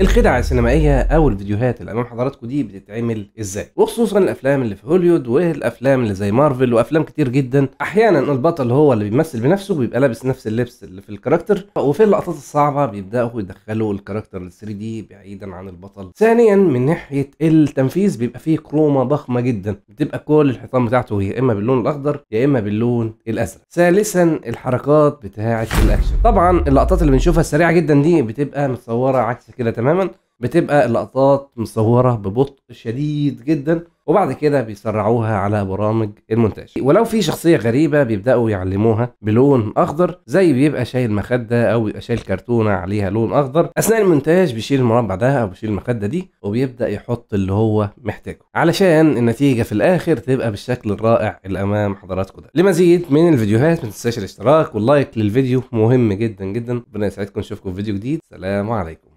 الخدع السينمائية أو الفيديوهات اللي أمام حضراتكم دي بتتعمل إزاي وخصوصا الأفلام اللي في هوليود والأفلام اللي زي مارفل وأفلام كتير جدا أحيانا البطل هو اللي بيمثل بنفسه بيبقى لابس نفس اللبس اللي في الكاركتر وفي اللقطات الصعبة بيبدأوا يدخلوا الكاركتر ال 3 دي بعيدا عن البطل ثانيا من ناحية التنفيذ بيبقى فيه كروما ضخمة جدا بتبقى كل الحيطان بتاعته يا إما باللون الأخضر يا إما باللون الأزرق ثالثا الحركات بتاعة الأكشن طبعا اللقطات اللي بنشوفها السريعة جدا دي بتبقى متصورة عكس كده تمام تماما بتبقى اللقطات مصوره ببطء شديد جدا وبعد كده بيسرعوها على برامج المونتاج ولو في شخصيه غريبه بيبداوا يعلموها بلون اخضر زي بيبقى شايل مخده او بيبقى شايل كرتونه عليها لون اخضر اثناء المونتاج بيشيل المربع ده او بيشيل المخده دي وبيبدا يحط اللي هو محتاجه علشان النتيجه في الاخر تبقى بالشكل الرائع اللي امام حضراتكم ده لمزيد من الفيديوهات ما تنساش الاشتراك واللايك للفيديو مهم جدا جدا ربنا يسعدكم نشوفكم في فيديو جديد سلام عليكم